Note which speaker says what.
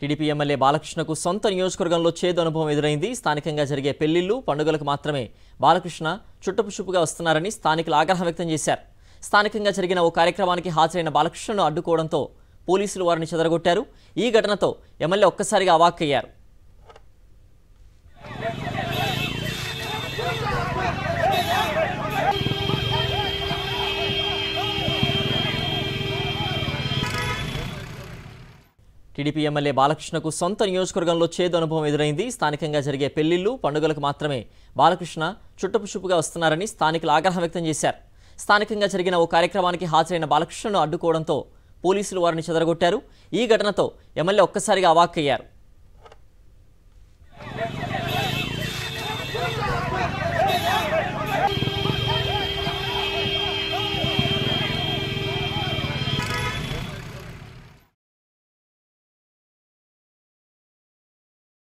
Speaker 1: TDP MLA బాలకృష్ణకు సొంత నియోజకవర్గంలో చేదు అనుభవం ఎదురైంది స్థానికంగా జరిగే పెళ్లిళ్లు పండుగలకు మాత్రమే బాలకృష్ణ చుట్టపుచుప్పుగా వస్తున్నారని స్థానికులు ఆగ్రహం వ్యక్తం చేశారు స్థానికంగా జరిగిన ఓ కార్యక్రమానికి హాజరైన బాలకృష్ణను అడ్డుకోవడంతో పోలీసులు వారిని చెదరగొట్టారు ఈ ఘటనతో ఎమ్మెల్యే ఒక్కసారిగా అవాక్కయ్యారు టీడీపీ ఎమ్మెల్యే బాలకృష్ణకు సొంత నియోజకవర్గంలో చేదు అనుభవం ఎదురైంది స్థానికంగా జరిగే పెళ్లిళ్లు పండుగలకు మాత్రమే బాలకృష్ణ చుట్టపుచుప్పుగా వస్తున్నారని స్థానికులు ఆగ్రహం వ్యక్తం చేశారు స్థానికంగా జరిగిన ఓ కార్యక్రమానికి హాజరైన బాలకృష్ణను అడ్డుకోవడంతో పోలీసులు వారిని చెదరగొట్టారు ఈ ఘటనతో ఎమ్మెల్యే ఒక్కసారిగా అవాక్కయ్యారు